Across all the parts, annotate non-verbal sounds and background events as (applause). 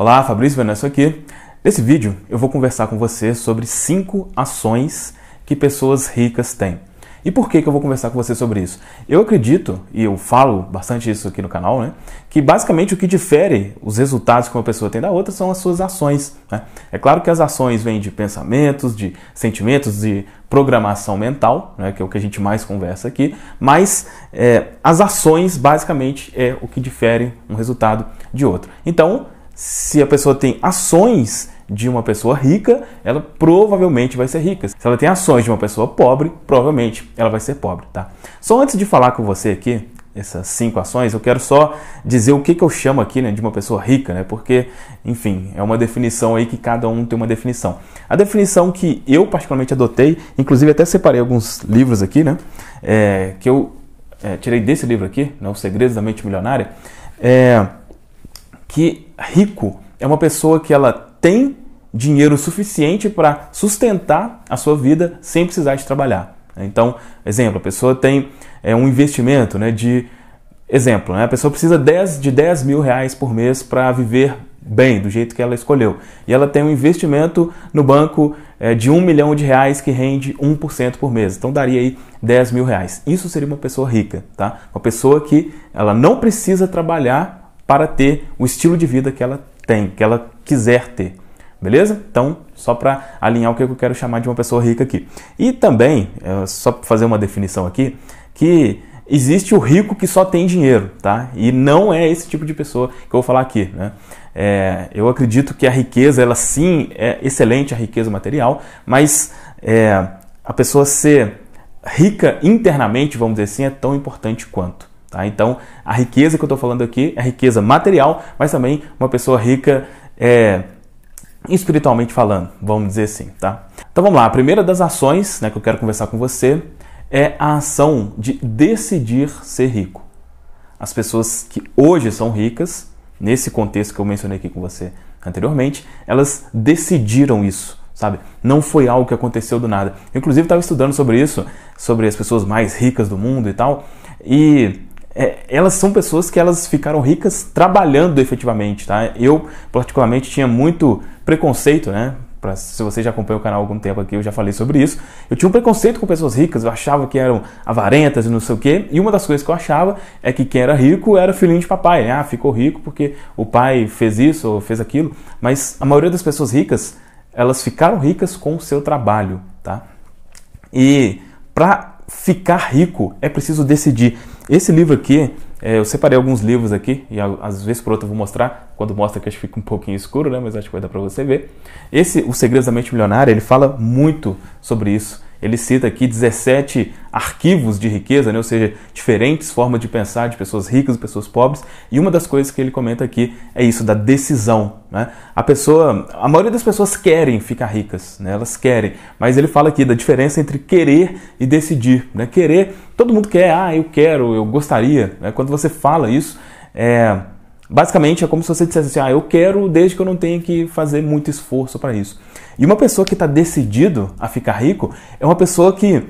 Olá, Fabrício Vanessa aqui. Nesse vídeo eu vou conversar com você sobre cinco ações que pessoas ricas têm. E por que, que eu vou conversar com você sobre isso? Eu acredito, e eu falo bastante isso aqui no canal, né, que basicamente o que difere os resultados que uma pessoa tem da outra são as suas ações. Né? É claro que as ações vêm de pensamentos, de sentimentos, de programação mental, né, que é o que a gente mais conversa aqui, mas é, as ações basicamente é o que difere um resultado de outro. Então, se a pessoa tem ações de uma pessoa rica, ela provavelmente vai ser rica. Se ela tem ações de uma pessoa pobre, provavelmente ela vai ser pobre, tá? Só antes de falar com você aqui, essas cinco ações, eu quero só dizer o que, que eu chamo aqui né, de uma pessoa rica, né? Porque, enfim, é uma definição aí que cada um tem uma definição. A definição que eu particularmente adotei, inclusive até separei alguns livros aqui, né? É, que eu é, tirei desse livro aqui, né, Os Segredos da Mente Milionária, é, que rico é uma pessoa que ela tem dinheiro suficiente para sustentar a sua vida sem precisar de trabalhar. Né? Então, exemplo, a pessoa tem é, um investimento né, de. Exemplo, né, a pessoa precisa 10, de 10 mil reais por mês para viver bem, do jeito que ela escolheu. E ela tem um investimento no banco é, de 1 milhão de reais que rende 1% por mês. Então daria aí 10 mil reais. Isso seria uma pessoa rica, tá? Uma pessoa que ela não precisa trabalhar para ter o estilo de vida que ela tem, que ela quiser ter. Beleza? Então, só para alinhar o que eu quero chamar de uma pessoa rica aqui. E também, eh, só para fazer uma definição aqui, que existe o rico que só tem dinheiro, tá? E não é esse tipo de pessoa que eu vou falar aqui, né? É, eu acredito que a riqueza, ela sim é excelente, a riqueza material, mas é, a pessoa ser rica internamente, vamos dizer assim, é tão importante quanto. Tá? Então, a riqueza que eu estou falando aqui é riqueza material, mas também uma pessoa rica é, espiritualmente falando, vamos dizer assim. Tá? Então vamos lá, a primeira das ações né, que eu quero conversar com você é a ação de decidir ser rico. As pessoas que hoje são ricas, nesse contexto que eu mencionei aqui com você anteriormente, elas decidiram isso, sabe? Não foi algo que aconteceu do nada. Eu, inclusive, estava estudando sobre isso, sobre as pessoas mais ricas do mundo e tal, e é, elas são pessoas que elas ficaram ricas trabalhando efetivamente, tá? Eu, particularmente, tinha muito preconceito, né? Pra, se você já acompanha o canal há algum tempo aqui, eu já falei sobre isso. Eu tinha um preconceito com pessoas ricas, eu achava que eram avarentas e não sei o quê. E uma das coisas que eu achava é que quem era rico era filhinho de papai. Né? Ah, ficou rico porque o pai fez isso ou fez aquilo. Mas a maioria das pessoas ricas, elas ficaram ricas com o seu trabalho, tá? E para ficar rico é preciso decidir. Esse livro aqui, é, eu separei alguns livros aqui, e às vezes por outro eu vou mostrar, quando mostra que acho que fica um pouquinho escuro, né? Mas acho que vai dar para você ver. Esse, O Segredos da Mente Milionária, ele fala muito sobre isso. Ele cita aqui 17 arquivos de riqueza, né? ou seja, diferentes formas de pensar de pessoas ricas e pessoas pobres. E uma das coisas que ele comenta aqui é isso da decisão. Né? A pessoa, a maioria das pessoas querem ficar ricas, né? elas querem, mas ele fala aqui da diferença entre querer e decidir. Né? Querer, todo mundo quer, ah, eu quero, eu gostaria. Né? Quando você fala isso, é, basicamente é como se você dissesse assim, ah, eu quero desde que eu não tenha que fazer muito esforço para isso. E uma pessoa que está decidido a ficar rico é uma pessoa que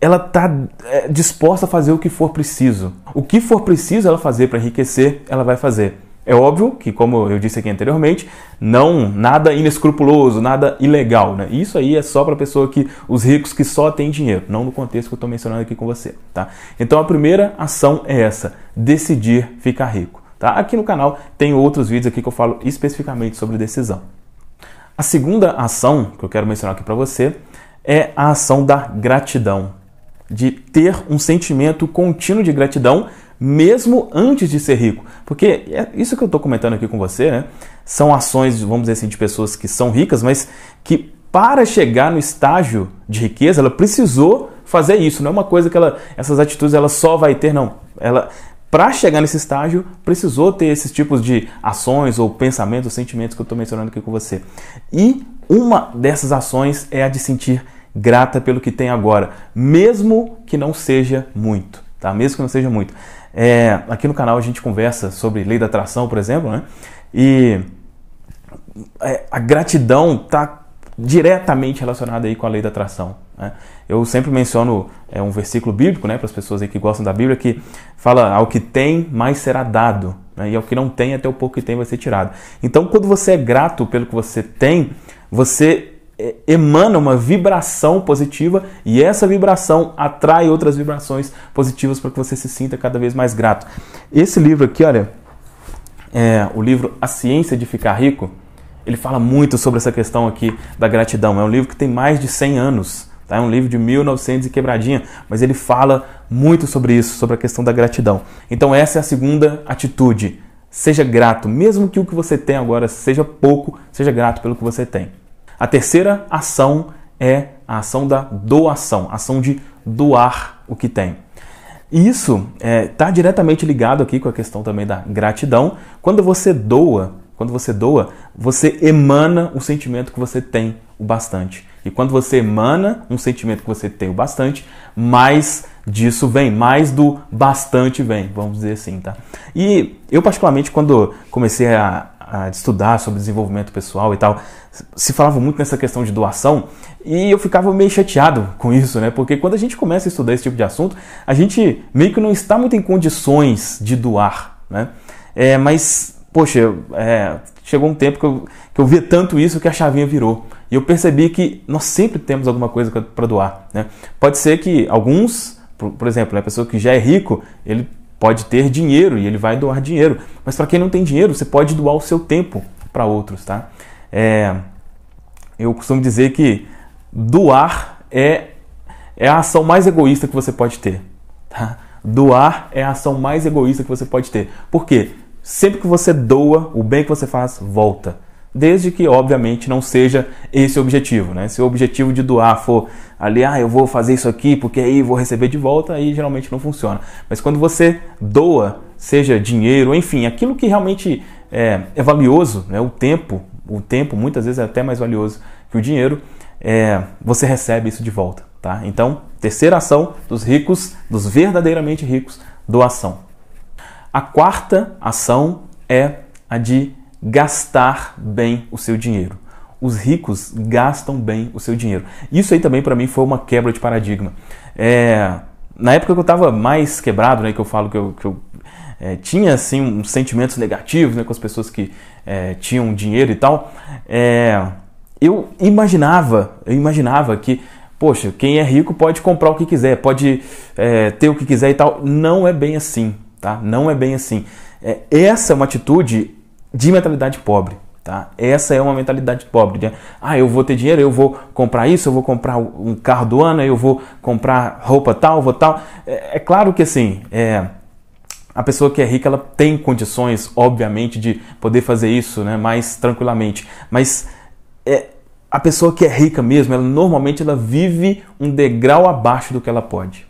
ela está é, disposta a fazer o que for preciso. O que for preciso ela fazer para enriquecer, ela vai fazer. É óbvio que, como eu disse aqui anteriormente, não nada inescrupuloso, nada ilegal. Né? Isso aí é só para pessoa que os ricos que só têm dinheiro, não no contexto que eu estou mencionando aqui com você. Tá? Então a primeira ação é essa: decidir ficar rico. Tá? Aqui no canal tem outros vídeos aqui que eu falo especificamente sobre decisão. A segunda ação que eu quero mencionar aqui para você é a ação da gratidão, de ter um sentimento contínuo de gratidão mesmo antes de ser rico. Porque é isso que eu estou comentando aqui com você, né? São ações, vamos dizer assim, de pessoas que são ricas, mas que para chegar no estágio de riqueza, ela precisou fazer isso. Não é uma coisa que ela, essas atitudes ela só vai ter, não. Ela para chegar nesse estágio, precisou ter esses tipos de ações ou pensamentos, ou sentimentos que eu estou mencionando aqui com você. E uma dessas ações é a de sentir grata pelo que tem agora, mesmo que não seja muito, tá? Mesmo que não seja muito. É, aqui no canal a gente conversa sobre lei da atração, por exemplo, né? E é, a gratidão está diretamente relacionada aí com a lei da atração. Né? Eu sempre menciono é, um versículo bíblico né, para as pessoas que gostam da Bíblia que fala: Ao que tem, mais será dado, né? e ao que não tem, até o pouco que tem vai ser tirado. Então, quando você é grato pelo que você tem, você é, emana uma vibração positiva e essa vibração atrai outras vibrações positivas para que você se sinta cada vez mais grato. Esse livro aqui, olha, é, o livro A Ciência de Ficar Rico, ele fala muito sobre essa questão aqui da gratidão. É um livro que tem mais de 100 anos. Tá? É um livro de 1900 e quebradinha, mas ele fala muito sobre isso, sobre a questão da gratidão. Então essa é a segunda atitude. Seja grato, mesmo que o que você tem agora seja pouco, seja grato pelo que você tem. A terceira ação é a ação da doação, ação de doar o que tem. Isso está é, tá diretamente ligado aqui com a questão também da gratidão. Quando você doa, quando você doa, você emana o sentimento que você tem o bastante. E quando você emana um sentimento que você tem o bastante, mais disso vem, mais do bastante vem, vamos dizer assim, tá? E eu, particularmente, quando comecei a, a estudar sobre desenvolvimento pessoal e tal, se falava muito nessa questão de doação e eu ficava meio chateado (laughs) com isso, né? Porque quando a gente começa a estudar esse tipo de assunto, a gente meio que não está muito em condições de doar, né? É, mas, poxa, é, chegou um tempo que eu, que eu via tanto isso que a chavinha virou. E eu percebi que nós sempre temos alguma coisa para doar. Né? Pode ser que alguns, por, por exemplo, a pessoa que já é rico, ele pode ter dinheiro e ele vai doar dinheiro. Mas para quem não tem dinheiro, você pode doar o seu tempo para outros. Tá? É, eu costumo dizer que doar é, é a ação mais egoísta que você pode ter. Tá? Doar é a ação mais egoísta que você pode ter. Por quê? Sempre que você doa, o bem que você faz volta. Desde que, obviamente, não seja esse o objetivo, né? Se o objetivo de doar for ali, ah, eu vou fazer isso aqui porque aí vou receber de volta, aí geralmente não funciona. Mas quando você doa, seja dinheiro, enfim, aquilo que realmente é, é valioso, né? O tempo, o tempo muitas vezes é até mais valioso que o dinheiro, é, você recebe isso de volta, tá? Então, terceira ação dos ricos, dos verdadeiramente ricos, doação. A quarta ação é a de gastar bem o seu dinheiro. Os ricos gastam bem o seu dinheiro. Isso aí também para mim foi uma quebra de paradigma. É, na época que eu estava mais quebrado, né, que eu falo que eu, que eu é, tinha assim uns sentimentos negativos né, com as pessoas que é, tinham dinheiro e tal, é, eu imaginava, eu imaginava que Poxa, quem é rico pode comprar o que quiser, pode é, ter o que quiser e tal. Não é bem assim tá? Não é bem assim. É, essa é uma atitude de mentalidade pobre, tá? Essa é uma mentalidade pobre. Né? ah, eu vou ter dinheiro, eu vou comprar isso, eu vou comprar um carro do ano, eu vou comprar roupa tal, vou tal. É, é claro que assim, é, a pessoa que é rica ela tem condições, obviamente, de poder fazer isso, né, mais tranquilamente. Mas é, a pessoa que é rica mesmo, ela normalmente ela vive um degrau abaixo do que ela pode.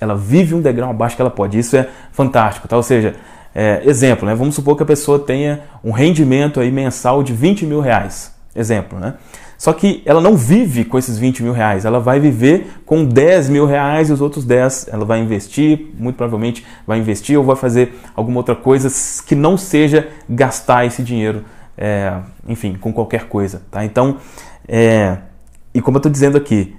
Ela vive um degrau abaixo que ela pode. Isso é fantástico, tá? Ou seja, é, exemplo, né? Vamos supor que a pessoa tenha um rendimento aí mensal de 20 mil reais. Exemplo, né? Só que ela não vive com esses 20 mil reais, ela vai viver com 10 mil reais e os outros 10 ela vai investir, muito provavelmente vai investir ou vai fazer alguma outra coisa que não seja gastar esse dinheiro, é, enfim, com qualquer coisa, tá? Então, é, e como eu estou dizendo aqui,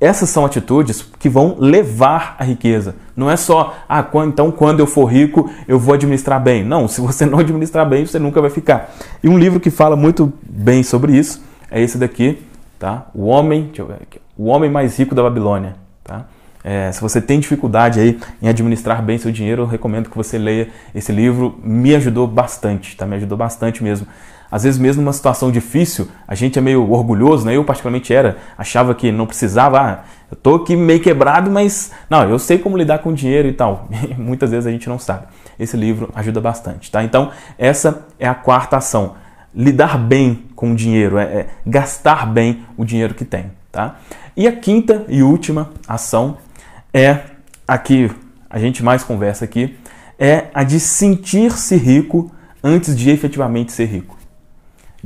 essas são atitudes que vão levar a riqueza. Não é só, ah, então quando eu for rico eu vou administrar bem. Não, se você (laughs) não administrar bem, você nunca vai ficar. E um livro que fala muito bem sobre isso é esse daqui, tá? O Homem, O Homem Mais Rico da Babilônia, tá? É, se você tem dificuldade aí em administrar bem seu dinheiro, eu recomendo que você leia esse livro. Me ajudou bastante, tá? Me ajudou bastante mesmo às vezes, mesmo numa situação difícil, a gente é meio orgulhoso, né? Eu, particularmente, era, achava que não precisava. Ah, eu tô aqui meio quebrado, mas não, eu sei como lidar com dinheiro e tal. E (laughs) muitas vezes a gente não sabe. Esse livro ajuda bastante, tá? Então, essa é a quarta ação. Lidar bem com o dinheiro, é, é gastar bem o dinheiro que tem, tá? E a quinta e última ação é aqui a gente mais conversa aqui, é a de sentir-se rico antes de efetivamente ser rico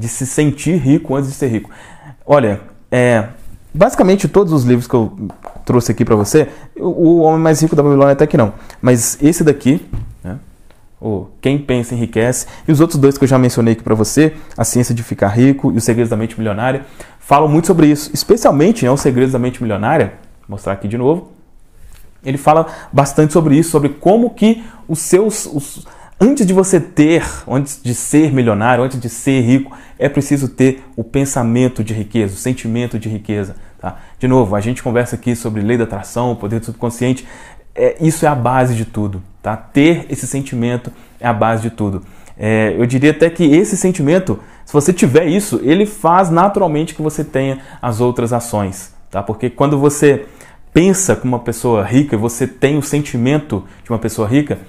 de se sentir rico antes de ser rico. Olha, é, basicamente todos os livros que eu trouxe aqui para você, o Homem Mais Rico da Babilônia até que não, mas esse daqui, né, o Quem Pensa Enriquece, e os outros dois que eu já mencionei aqui para você, A Ciência de Ficar Rico e Os Segredos da Mente Milionária, falam muito sobre isso, especialmente né, Os Segredos da Mente Milionária, vou mostrar aqui de novo, ele fala bastante sobre isso, sobre como que os seus... Os, Antes de você ter, antes de ser milionário, antes de ser rico, é preciso ter o pensamento de riqueza, o sentimento de riqueza. Tá? De novo, a gente conversa aqui sobre lei da atração, poder do subconsciente. É, isso é a base de tudo. Tá? Ter esse sentimento é a base de tudo. É, eu diria até que esse sentimento, se você tiver isso, ele faz naturalmente que você tenha as outras ações. Tá? Porque quando você pensa com uma pessoa rica e você tem o sentimento de uma pessoa rica,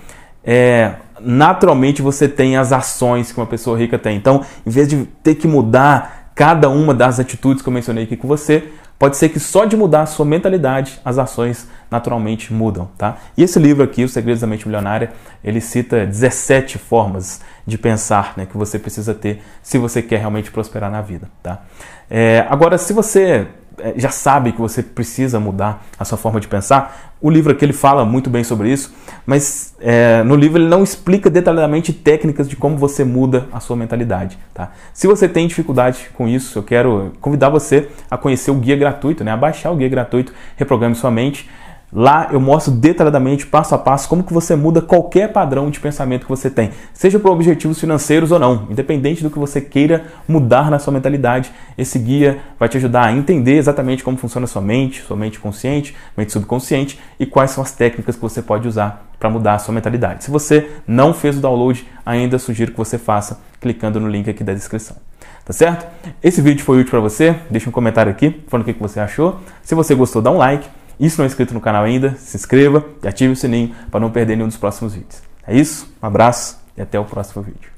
é, naturalmente você tem as ações que uma pessoa rica tem. Então, em vez de ter que mudar cada uma das atitudes que eu mencionei aqui com você, pode ser que só de mudar a sua mentalidade, as ações naturalmente mudam, tá? E esse livro aqui, Os Segredos da Mente Milionária, ele cita 17 formas de pensar né, que você precisa ter se você quer realmente prosperar na vida, tá? É, agora, se você é, já sabe que você precisa mudar a sua forma de pensar. O livro aqui ele fala muito bem sobre isso, mas é, no livro ele não explica detalhadamente técnicas de como você muda a sua mentalidade. Tá? Se você tem dificuldade com isso, eu quero convidar você a conhecer o guia gratuito, né? a baixar o guia gratuito Reprograme Sua Mente. Lá eu mostro detalhadamente, passo a passo, como que você muda qualquer padrão de pensamento que você tem, seja por objetivos financeiros ou não, independente do que você queira mudar na sua mentalidade. Esse guia vai te ajudar a entender exatamente como funciona a sua mente, sua mente consciente, mente subconsciente e quais são as técnicas que você pode usar para mudar a sua mentalidade. Se você não fez o download, ainda sugiro que você faça clicando no link aqui da descrição tá certo? Esse vídeo foi útil para você, deixa um comentário aqui falando o que você achou. Se você gostou, dá um like. E se não é inscrito no canal ainda, se inscreva e ative o sininho para não perder nenhum dos próximos vídeos. É isso, um abraço e até o próximo vídeo.